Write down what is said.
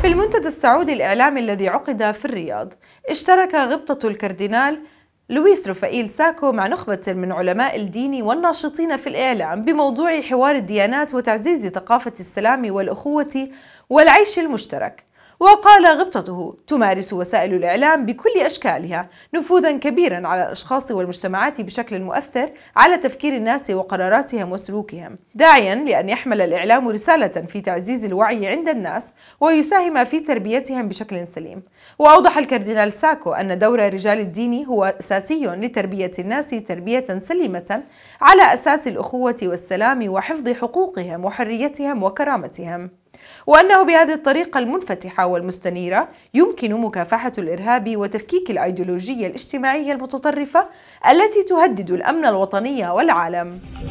في المنتدى السعودي الإعلامي الذي عقد في الرياض اشترك غبطة الكردينال لويس رفائيل ساكو مع نخبة من علماء الدين والناشطين في الإعلام بموضوع حوار الديانات وتعزيز ثقافة السلام والأخوة والعيش المشترك وقال غبطته تمارس وسائل الإعلام بكل أشكالها نفوذا كبيرا على الأشخاص والمجتمعات بشكل مؤثر على تفكير الناس وقراراتهم وسلوكهم داعيا لأن يحمل الإعلام رسالة في تعزيز الوعي عند الناس ويساهم في تربيتهم بشكل سليم وأوضح الكاردينال ساكو أن دور رجال الدين هو أساسي لتربية الناس تربية سليمة على أساس الأخوة والسلام وحفظ حقوقهم وحريتهم وكرامتهم وأنه بهذه الطريقة المنفتحة والمستنيرة يمكن مكافحة الإرهاب وتفكيك الأيديولوجية الاجتماعية المتطرفة التي تهدد الأمن الوطني والعالم